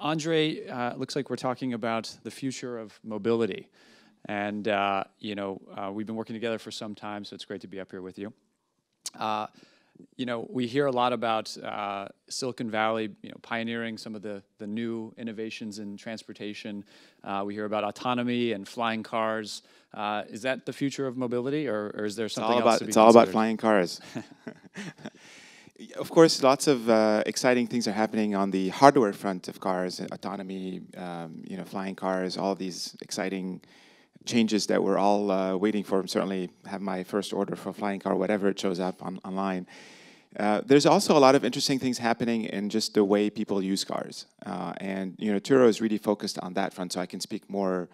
Andre, uh, looks like we're talking about the future of mobility. And, uh, you know, uh, we've been working together for some time, so it's great to be up here with you. Uh, you know, we hear a lot about uh, Silicon Valley, you know, pioneering some of the, the new innovations in transportation. Uh, we hear about autonomy and flying cars. is that the future of mobility, or, or is there something it's all about, It's all about flying cars. of course, lots of uh, exciting things are happening on the hardware front of cars, autonomy, um, you know, flying cars, all these exciting changes that we're all uh, waiting for. I certainly have my first order for a flying car, whatever it shows up on, online. Uh, there's also a lot of interesting things happening in just the way people use cars, uh, and you know, Turo is really focused on that front, so I can speak more,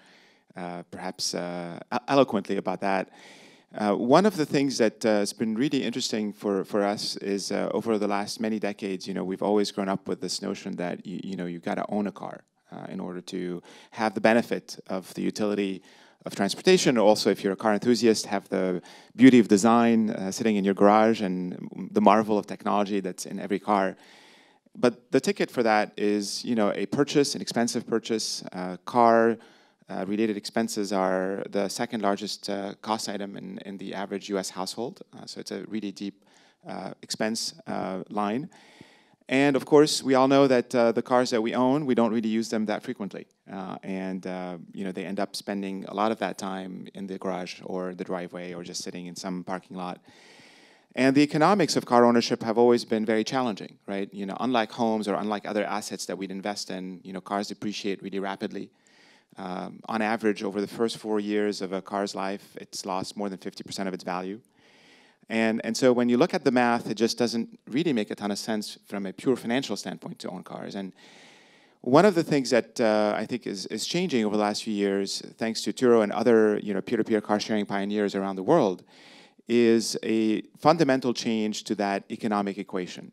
uh, perhaps uh, eloquently about that. Uh, one of the things that uh, has been really interesting for, for us is uh, over the last many decades, you know, we've always grown up with this notion that, you, you know, you got to own a car uh, in order to have the benefit of the utility of transportation. Also, if you're a car enthusiast, have the beauty of design uh, sitting in your garage and the marvel of technology that's in every car. But the ticket for that is, you know, a purchase, an expensive purchase, uh, car, uh, related expenses are the second largest uh, cost item in, in the average US household. Uh, so it's a really deep uh, expense uh, line. And of course, we all know that uh, the cars that we own, we don't really use them that frequently. and you know, they end up spending a lot of that time in the garage or the driveway or just sitting in some parking lot. And the economics of car ownership have always been very challenging, right? You know, unlike homes or unlike other assets that we'd invest in, you know, cars depreciate really rapidly. Um, on average, over the first four years of a car's life, it's lost more than 50% of its value. And, and so when you look at the math, it just doesn't really make a ton of sense from a pure financial standpoint to own cars. And one of the things that uh, I think is, is changing over the last few years, thanks to Turo and other you know, peer-to-peer -peer car sharing pioneers around the world, is a fundamental change to that economic equation.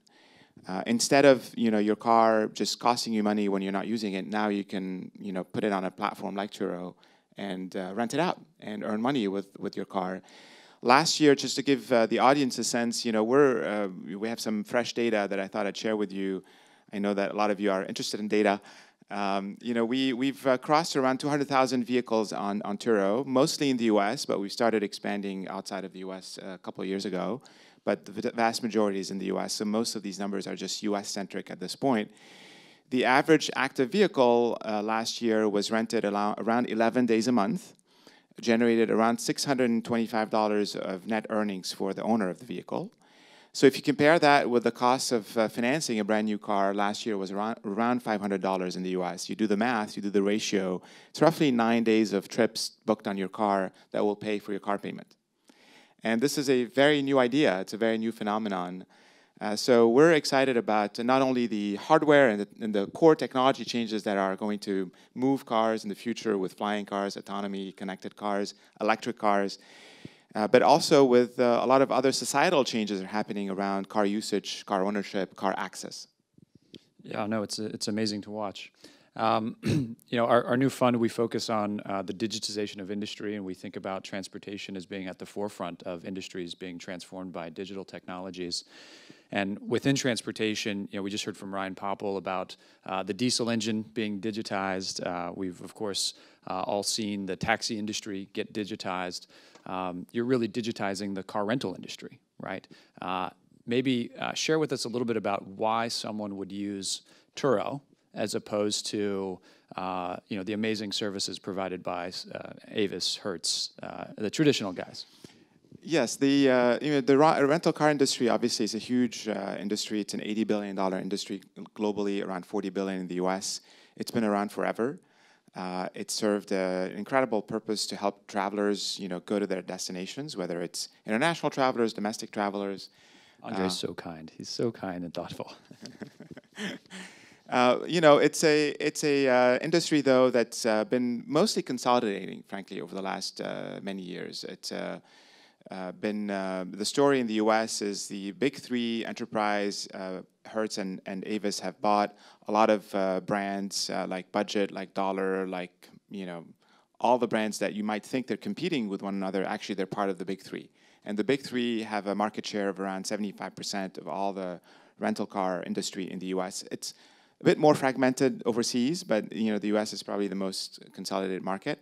Uh, instead of you know your car just costing you money when you're not using it, now you can you know put it on a platform like Turo and uh, rent it out and earn money with with your car. Last year, just to give uh, the audience a sense, you know we're uh, we have some fresh data that I thought I'd share with you. I know that a lot of you are interested in data. Um, you know, we, we've uh, crossed around 200,000 vehicles on, on Turo, mostly in the US, but we started expanding outside of the US a couple years ago but the vast majority is in the US, so most of these numbers are just US centric at this point. The average active vehicle uh, last year was rented around 11 days a month, generated around $625 of net earnings for the owner of the vehicle. So if you compare that with the cost of uh, financing a brand new car last year was around, around $500 in the US. You do the math, you do the ratio, it's roughly nine days of trips booked on your car that will pay for your car payment. And this is a very new idea. It's a very new phenomenon. Uh, so we're excited about not only the hardware and the, and the, core technology changes that are going to move cars in the future with flying cars, autonomy, connected cars, electric cars, uh, but also with uh, a lot of other societal changes that are happening around car usage, car ownership, car access. Yeah, no, it's it's amazing to watch. Um, you know, our, our, new fund, we focus on uh, the digitization of industry, and we think about transportation as being at the forefront of industries being transformed by digital technologies. And within transportation, you know, we just heard from Ryan Popple about uh, the diesel engine being digitized. Uh, we've, of course, uh, all seen the taxi industry get digitized. Um, you're really digitizing the car rental industry, right? Uh, maybe uh, share with us a little bit about why someone would use Turo, as opposed to uh, you know the amazing services provided by uh, Avis, Hertz, uh, the traditional guys. Yes, the uh, you know the rental car industry obviously is a huge uh, industry. It's an eighty billion dollar industry globally, around forty billion in the U.S. It's been around forever. Uh, it served an incredible purpose to help travelers, you know, go to their destinations, whether it's international travelers, domestic travelers. Andre's uh, so kind. He's so kind and thoughtful. Uh, you know, it's a it's a uh, industry though that's uh, been mostly consolidating, frankly, over the last uh, many years. It's uh, been the story in the U.S. is the big three enterprise Hertz and, and Avis have bought a lot of brands like Budget, like Dollar, like you know, all the brands that you might think they're competing with one another. Actually, they're part of the big three, and the big three have a market share of around 75% of all the rental car industry in the U.S. It's a bit more fragmented overseas, but you know the U.S. is probably the most consolidated market.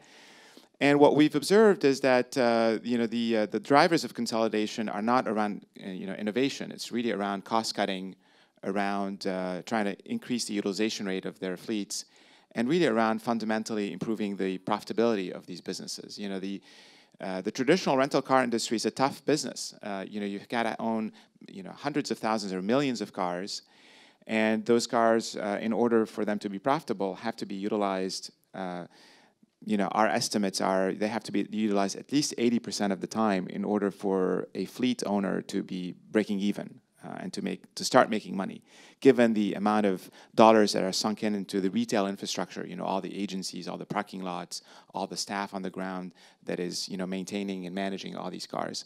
And what we've observed is that uh, you know the uh, the drivers of consolidation are not around uh, you know innovation. It's really around cost cutting, around uh, trying to increase the utilization rate of their fleets, and really around fundamentally improving the profitability of these businesses. You know the uh, the traditional rental car industry is a tough business. you know you've got to own you know hundreds of thousands or millions of cars and those cars, uh, in order for them to be profitable, have to be utilized. Uh, you know, our estimates are they have to be utilized at least 80% of the time in order for a fleet owner to be breaking even uh, and to make to start making money. Given the amount of dollars that are sunk in into the retail infrastructure, you know, all the agencies, all the parking lots, all the staff on the ground that is, you know, maintaining and managing all these cars.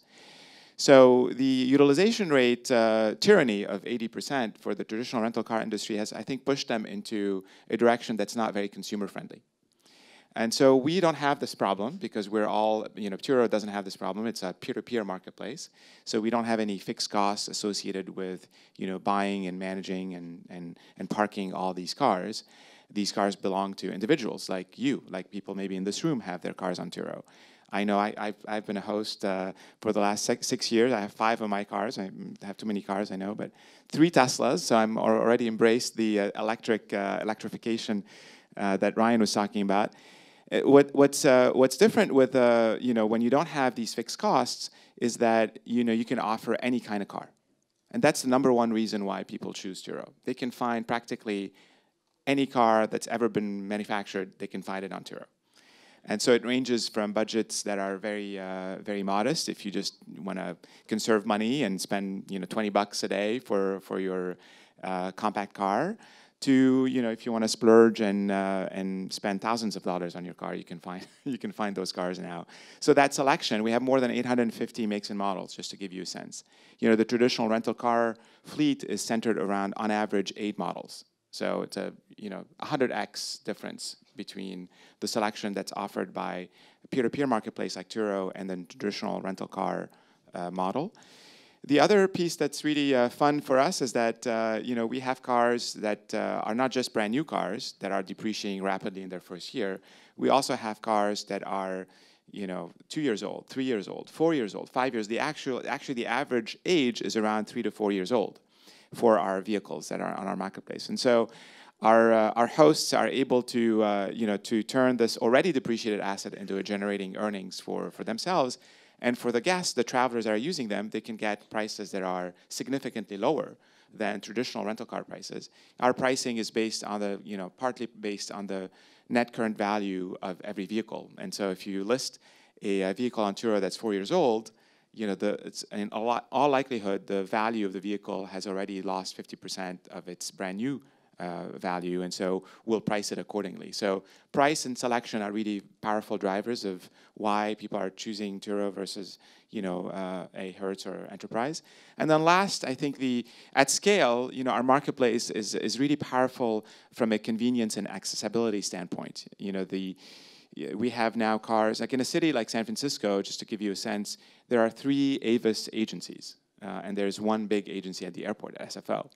So the utilization rate uh, tyranny of 80% for the traditional rental car industry has, I think, pushed them into a direction that's not very consumer friendly. And so we don't have this problem because we're all, you know, Turo doesn't have this problem. It's a peer-to-peer -peer marketplace. So we don't have any fixed costs associated with, you know, buying and managing and, and, and parking all these cars. These cars belong to individuals like you, like people maybe in this room have their cars on Turo. I know I, I've, I've been a host uh, for the last six, six, years. I have five of my cars. I have too many cars, I know, but three Teslas. So I'm already embraced the uh, electric uh, electrification uh, that Ryan was talking about. Uh, what, what's, uh, what's different with you know when you don't have these fixed costs is that you know you can offer any kind of car, and that's the number one reason why people choose Turo. They can find practically any car that's ever been manufactured. They can find it on Turo. And so it ranges from budgets that are very, uh, very modest. If you just want to conserve money and spend, you know, 20 bucks a day for for your uh, compact car, to you know, if you want to splurge and uh, and spend thousands of dollars on your car, you can find you can find those cars now. So that selection, we have more than 850 makes and models, just to give you a sense. You know, the traditional rental car fleet is centered around, on average, eight models. So it's a you know 100x difference between the selection that's offered by peer-to-peer marketplace like Turo and then traditional rental car uh, model. The other piece that's really uh, fun for us is that uh, you know we have cars that uh, are not just brand new cars that are depreciating rapidly in their first year. We also have cars that are you know two years old, three years old, four years old, five years. The actual actually the average age is around three to four years old for our vehicles that are on our marketplace. And so our, uh, our hosts are able to, uh, you know, to turn this already depreciated asset into generating earnings for, for themselves. And for the guests, the travelers that are using them, they can get prices that are significantly lower than traditional rental car prices. Our pricing is based on the, you know, partly based on the net current value of every vehicle. And so if you list a, vehicle on Turo that's four years old, you know, the, it's in lot, all likelihood, the value of the vehicle has already lost 50% of its brand new uh, value, and so we'll price it accordingly. So price and selection are really powerful drivers of why people are choosing Turo versus you know uh, a Hertz or Enterprise. And then last, I think the at scale, you know, our marketplace is is really powerful from a convenience and accessibility standpoint. You know the we have now cars, like in a city like San Francisco, just to give you a sense, there are three Avis agencies, uh, and there's one big agency at the airport, SFO.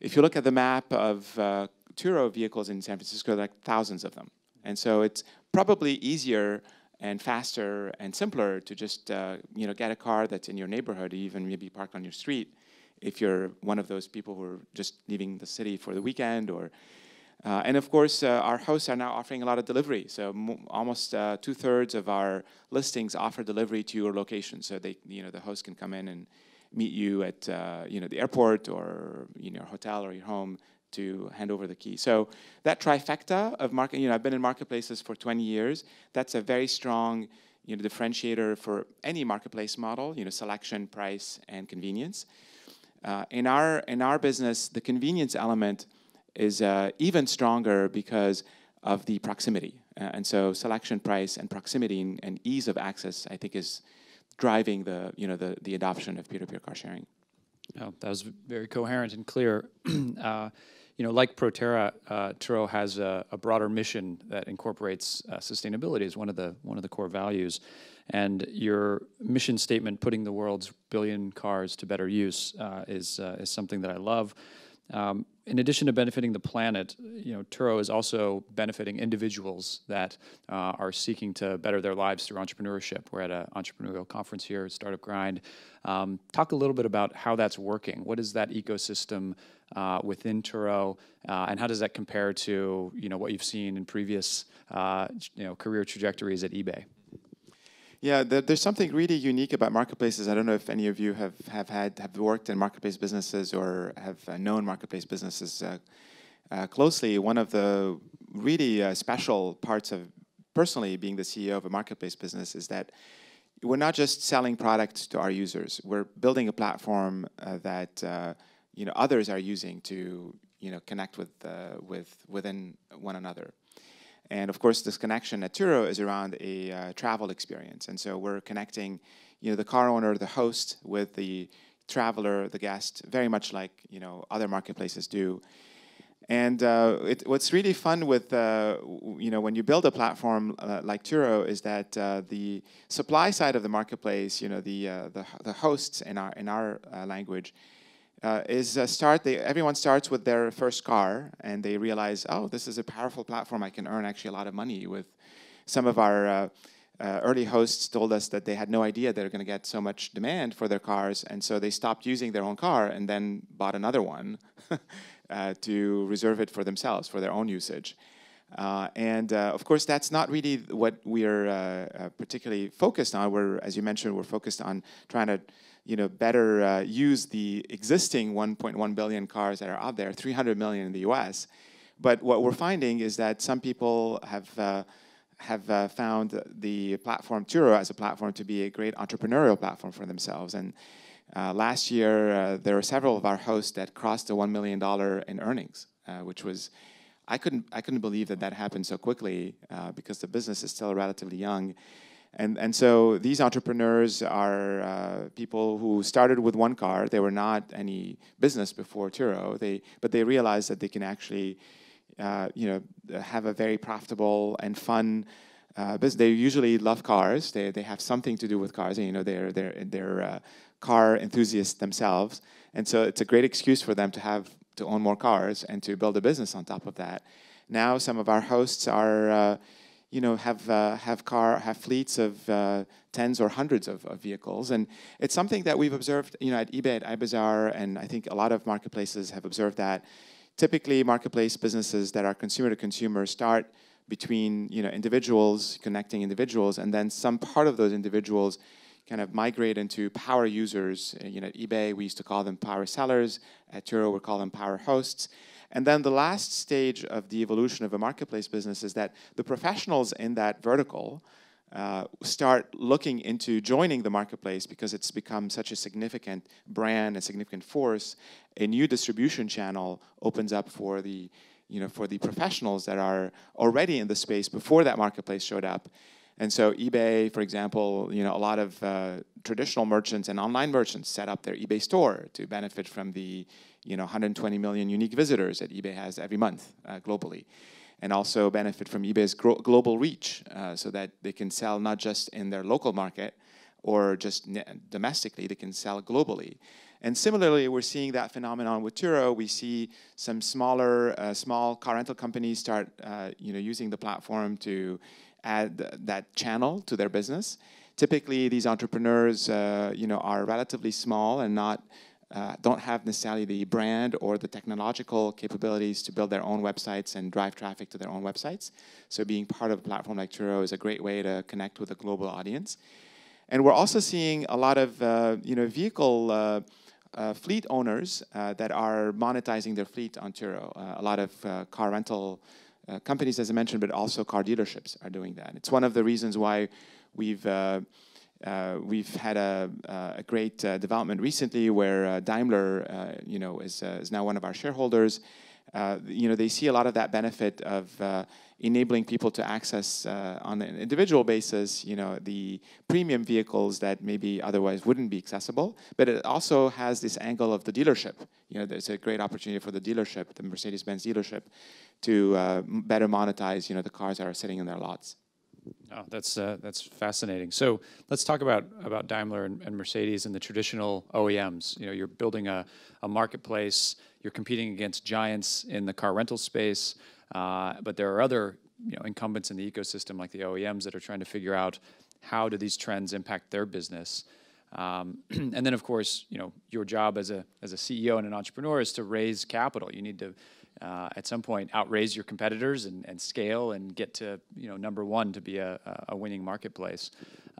If you look at the map of uh, Turo vehicles in San Francisco, there are like thousands of them. And so it's probably easier and faster and simpler to just uh, you know get a car that's in your neighborhood, even maybe parked on your street, if you're one of those people who are just leaving the city for the weekend or uh, and of course, uh, our hosts are now offering a lot of delivery. So almost uh, two thirds of our listings offer delivery to your location. So they, you know, the host can come in and meet you at, uh, you know, the airport or you know, hotel or your home to hand over the key. So that trifecta of market, you know, I've been in marketplaces for 20 years. That's a very strong, you know, differentiator for any marketplace model. You know, selection, price, and convenience. Uh, in our in our business, the convenience element is uh, even stronger because of the proximity. Uh, and so selection price and proximity and, and, ease of access, I think, is driving the, you know, the, the adoption of peer-to-peer car sharing. Oh, that was very coherent and clear. uh, you know, like Proterra, uh, Turo has a, a, broader mission that incorporates uh, sustainability as one of the one of the core values. And your mission statement, putting the world's billion cars to better use, uh, is uh, is something that I love. Um, in addition to benefiting the planet, you know, Turo is also benefiting individuals that uh, are seeking to better their lives through entrepreneurship. We're at an entrepreneurial conference here at Startup Grind. Um, talk a little bit about how that's working. What is that ecosystem uh, within Turo, uh, and how does that compare to you know what you've seen in previous uh, you know career trajectories at eBay? Yeah, there, there's something really unique about marketplaces. I don't know if any of you have, have had have worked in marketplace businesses or have uh, known marketplace businesses uh, uh, closely. One of the really uh, special parts of personally being the CEO of a marketplace business is that we're not just selling products to our users. We're building a platform uh, that uh, you know others are using to you know connect with with within one another. And of course, this connection at Turo is around a uh, travel experience. And so we're connecting, you know, the car owner, the host, with the traveler, the guest, very much like you know other marketplaces do. And uh, it, what's really fun with uh, you know when you build a platform uh, like Turo is that uh, the supply side of the marketplace, you know, the uh, the, the hosts in our in our uh, language uh, is start. They, everyone starts with their first car, and they realize, oh, this is a powerful platform. I can earn actually a lot of money with. Some of our uh, uh early hosts told us that they had no idea they were going to get so much demand for their cars, and so they stopped using their own car and then bought another one uh, to reserve it for themselves for their own usage. Uh, and uh, of course, that's not really what we are uh, uh, particularly focused on. We're, as you mentioned, we're focused on trying to you know, better uh, use the existing 1.1 billion cars that are out there, 300 million in the US. But what we're finding is that some people have, uh, have uh, found the platform Turo as a platform to be a great entrepreneurial platform for themselves. And uh, last year, uh, there were several of our hosts that crossed the $1 million in earnings, uh, which was, I couldn't, I couldn't believe that that happened so quickly because the business is still relatively young. And, and so these entrepreneurs are uh, people who started with one car. They were not any business before Turo, they, but they realized that they can actually uh, you know, have a very profitable and fun uh, business. They usually love cars. They, they have something to do with cars. And, you know, they're, they're, they're uh, car enthusiasts themselves. And so it's a great excuse for them to have to own more cars and to build a business on top of that. Now some of our hosts are uh, you know, have, uh, have, car, have fleets of uh, tens or hundreds of, of, vehicles. And it's something that we've observed you know, at eBay, at iBazaar, and I think a lot of marketplaces have observed that. Typically, marketplace businesses that are consumer to consumer start between you know, individuals, connecting individuals, and then some part of those individuals kind of migrate into power users. You know, eBay, we used to call them power sellers. At Turo, we call them power hosts. And then the last stage of the evolution of a marketplace business is that the professionals in that vertical uh, start looking into joining the marketplace because it's become such a significant brand, a significant force. A new distribution channel opens up for the you know for the professionals that are already in the space before that marketplace showed up. And so eBay, for example, you know a lot of uh, traditional merchants and online merchants set up their eBay store to benefit from the you know 120 million unique visitors that eBay has every month uh, globally, and also benefit from eBay's global reach uh, so that they can sell not just in their local market or just domestically, they can sell globally. And similarly, we're seeing that phenomenon with Turo. We see some smaller, uh, small car rental companies start, uh, you know, using the platform to add th that channel to their business typically these entrepreneurs uh, you know are relatively small and not uh, don't have necessarily the brand or the technological capabilities to build their own websites and drive traffic to their own websites. So being part of a platform like Turo is a great way to connect with a global audience. And we're also seeing a lot of uh, you know vehicle uh, uh fleet owners uh, that are monetizing their fleet on Turo. Uh, a lot of car rental companies, as I mentioned, but also car dealerships are doing that. It's one of the reasons why we've uh, we've had a, uh, a great uh, development recently where uh, Daimler, uh, you know, is, uh, is now one of our shareholders. you know, they see a lot of that benefit of enabling people to access on an individual basis, you know, the premium vehicles that maybe otherwise wouldn't be accessible. But it also has this angle of the dealership. You know, there's a great opportunity for the dealership, the Mercedes-Benz dealership, to better monetize, you know, the cars that are sitting in their lots. Oh, that's uh, that's fascinating. So let's talk about about Daimler and, and, Mercedes and the traditional OEMs. You know, you're building a, a marketplace. You're competing against giants in the car rental space, uh, but there are other you know incumbents in the ecosystem like the OEMs that are trying to figure out how do these trends impact their business. Um, and then, of course, you know your job as a as a CEO and an entrepreneur is to raise capital. You need to uh, at some point outraise your competitors and, and, scale and get to you know number one to be a, a winning marketplace.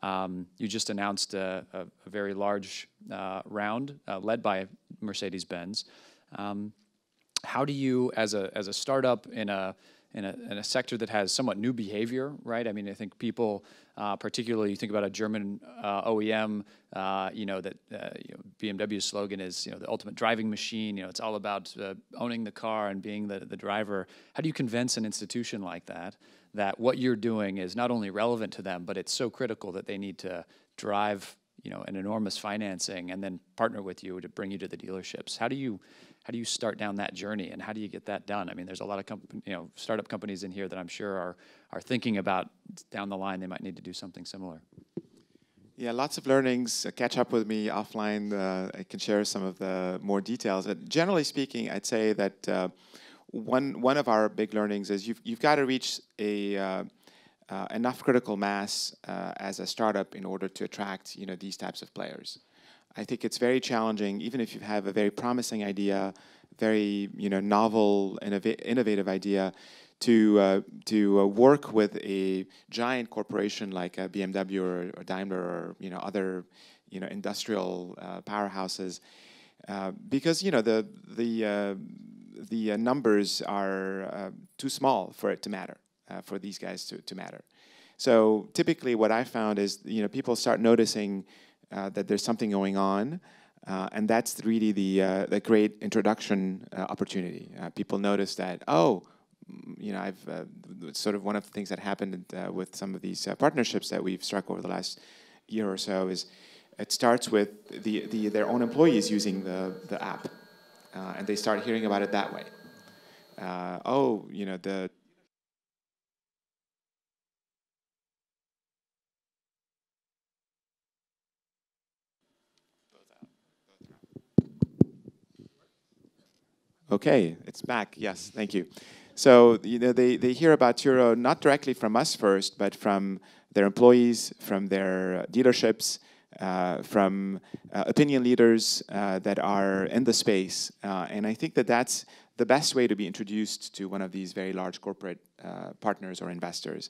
Um, you just announced a, a, a very large uh, round uh, led by Mercedes Benz. Um, how do you, as a as a startup in a in a, in a sector that has somewhat new behavior, right? I mean, I think people, uh, particularly you think about a German uh, OEM, uh, you know, that uh, you know, BMW's slogan is, you know, the ultimate driving machine. You know, it's all about uh, owning the car and being the, the driver. How do you convince an institution like that that what you're doing is not only relevant to them, but it's so critical that they need to drive, you know, an enormous financing and then partner with you to bring you to the dealerships? How do you how do you start down that journey and how do you get that done? I mean, there's a lot of comp- you know startup companies in here that I'm sure are are thinking about down the line they might need to do something similar. Yeah, lots of learnings. Uh, catch up with me offline. Uh, I can share some of the more details. But generally speaking, I'd say that uh, one one of our big learnings is you've you've got to reach a uh, uh, enough critical mass uh, as a startup in order to attract you know these types of players. I think it's very challenging, even if you have a very promising idea, very you know novel, and innovative idea, to uh, to uh, work with a giant corporation like a uh, BMW or, or, Daimler or you know other you know industrial uh, powerhouses, uh, because you know the the the numbers are too small for it to matter for these guys to, to matter. So typically, what I found is you know people start noticing uh, that there's something going on. Uh, and that's really the, uh, the great introduction uh, opportunity. Uh, people notice that, oh, mm, you know, I've sort of one of the things that happened with some of these partnerships that we've struck over the last year or so is it starts with the, the, their own employees using the, the app. and they start hearing about it that way. oh, you know, the Okay, it's back. Yes, thank you. So you know, they, they hear about Turo not directly from us first, but from their employees, from their uh, dealerships, uh, from uh, opinion leaders uh, that are in the space. Uh, and I think that that's the best way to be introduced to one of these very large corporate uh, partners or investors.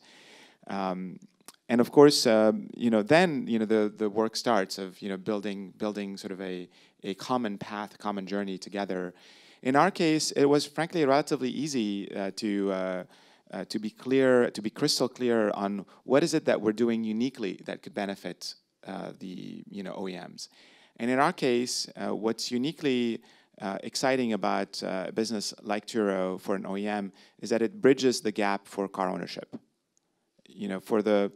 Um, and of course, um, you know, then you know the, the work starts of you know building building sort of a, a common path, common journey together. In our case, it was frankly relatively easy uh, to, uh, uh, to be clear, to be crystal clear on what is it that we're doing uniquely that could benefit uh, the you know, OEMs. And in our case, uh, what's uniquely uh, exciting about a business like Turo for an OEM is that it bridges the gap for car ownership. You know, for the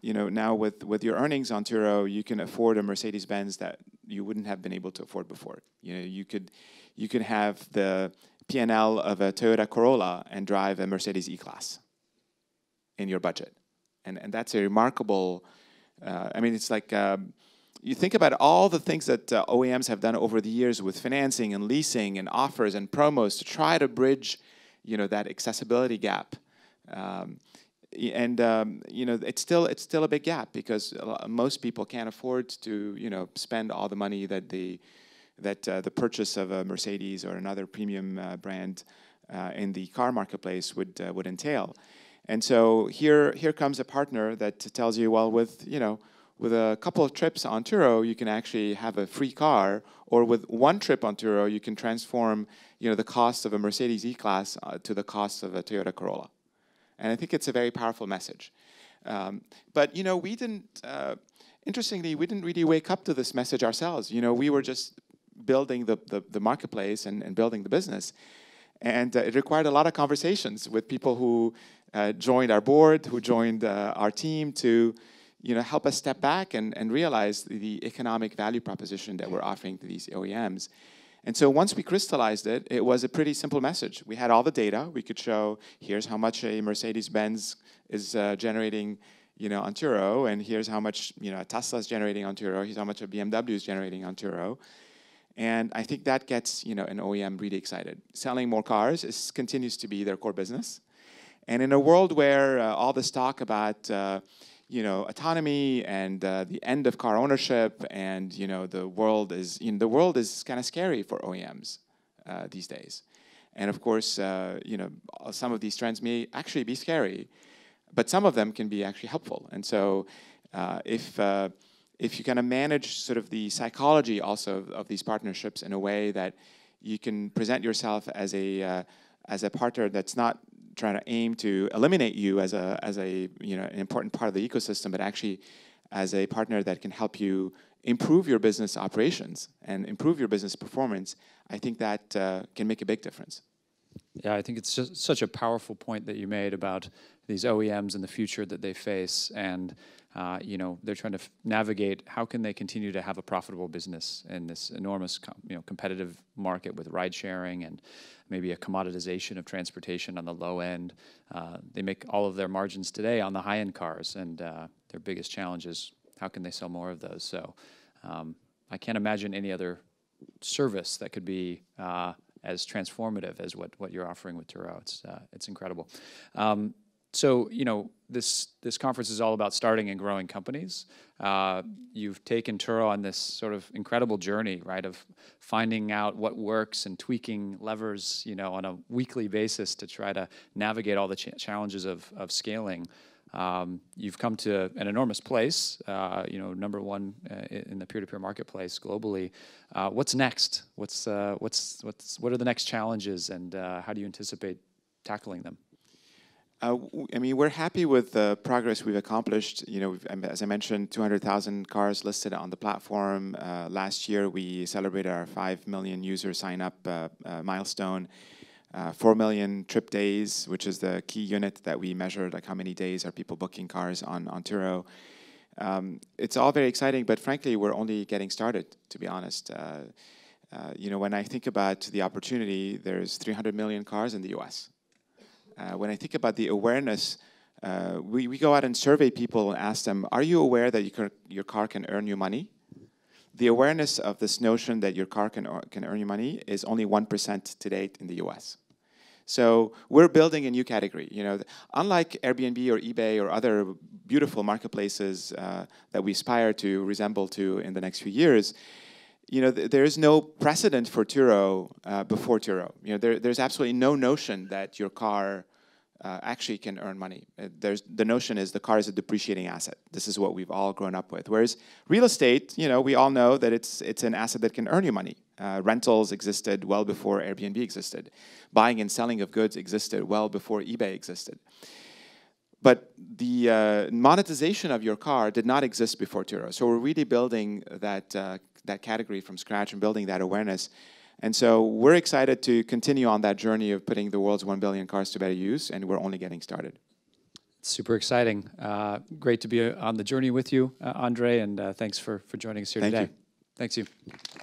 you know, now with, with your earnings on Turo, you can afford a Mercedes Benz that you wouldn't have been able to afford before. You know, you could you could have the PNL of a Toyota Corolla and drive a Mercedes E-Class in your budget, and and that's a remarkable. Uh, I mean, it's like. Um, you think about all the things that uh, OEMs have done over the years with financing and leasing and offers and promos to try to bridge, you know, that accessibility gap. Um, and um, you know it's still it's still a big gap because most people can't afford to you know spend all the money that the that uh, the purchase of a Mercedes or another premium uh, brand uh, in the car marketplace would uh, would entail. And so here here comes a partner that tells you, well, with you know with a couple of trips on Turo, you can actually have a free car, or with one trip on Turo, you can transform you know the cost of a Mercedes E-Class uh, to the cost of a Toyota Corolla. And I think it's a very powerful message. Um, but you know, we didn't. Uh, interestingly, we didn't really wake up to this message ourselves. You know, we were just building the the, the marketplace and, and building the business, and uh, it required a lot of conversations with people who uh, joined our board, who joined uh, our team to, you know, help us step back and and realize the economic value proposition that we're offering to these OEMs. And so once we crystallized it, it was a pretty simple message. We had all the data. We could show here's how much a Mercedes-Benz is uh, generating, you know, on Turo, and here's how much you know a Tesla is generating on Turo. Here's how much a BMW is generating on Turo. And I think that gets you know an OEM really excited. Selling more cars is, continues to be their core business. And in a world where uh, all this talk about uh, you know autonomy and uh, the end of car ownership and you know the world is you know, the world is kind of scary for OEMs uh, these days, and of course uh, you know uh, some of these trends may actually be scary, but some of them can be actually helpful. And so uh, if uh, if you kind of manage sort of the psychology also of, of, these partnerships in a way that you can present yourself as a as a partner that's not try to aim to eliminate you as a as a you know an important part of the ecosystem, but actually as a partner that can help you improve your business operations and improve your business performance, I think that uh, can make a big difference. Yeah, I think it's just such a powerful point that you made about these OEMs and the future that they face, and uh, you know they're trying to navigate how can they continue to have a profitable business in this enormous you know competitive market with ride sharing and maybe a commoditization of transportation on the low end. Uh, they make all of their margins today on the high end cars, and uh, their biggest challenge is how can they sell more of those. So um, I can't imagine any other service that could be uh, as transformative as what, what you're offering with Turo. It's, uh, it's incredible. Um, so you know this this conference is all about starting and growing companies. Uh, you've taken Turo on this sort of incredible journey, right, of finding out what works and tweaking levers, you know, on a weekly basis to try to navigate all the challenges of of scaling. Um, you've come to an enormous place, uh, you know, number one uh, in the peer-to-peer marketplace globally. Uh, what's next? What's uh, what's what's what are the next challenges, and uh, how do you anticipate tackling them? Uh, I mean, we're happy with the progress we've accomplished. You know, um, as I mentioned, 200,000 cars listed on the platform. Uh, last year, we celebrated our 5 million user sign up uh, uh milestone. Uh, 4 million trip days, which is the key unit that we measure, like how many days are people booking cars on, on Turo. Um, it's all very exciting, but frankly, we're only getting started, to be honest. Uh, you know, when I think about the opportunity, there's 300 million cars in the US uh, when I think about the awareness, uh, we, we go out and survey people and ask them, are you aware that you your car can earn you money? The awareness of this notion that your car can, uh, can earn you money is only 1% to date in the US. So we're building a new category. You know, unlike Airbnb or eBay or other beautiful marketplaces uh, that we aspire to resemble to in the next few years, you know, th there is no precedent for Turo uh, before Turo. You know, there, there's absolutely no notion that your car uh, actually can earn money. Uh, there's the notion is the car is a depreciating asset. This is what we've all grown up with. Whereas real estate, you know, we all know that it's it's an asset that can earn you money. Uh, rentals existed well before Airbnb existed. Buying and selling of goods existed well before eBay existed. But the uh, monetization of your car did not exist before Turo. So we're really building that uh, that category from scratch and building that awareness. And so we're excited to continue on that journey of putting the world's 1 billion cars to better use, and we're only getting started. Super exciting. Uh, great to be uh, on the journey with you, uh, Andre, and uh, thanks for, for joining us here Thank today. You. Thanks, you.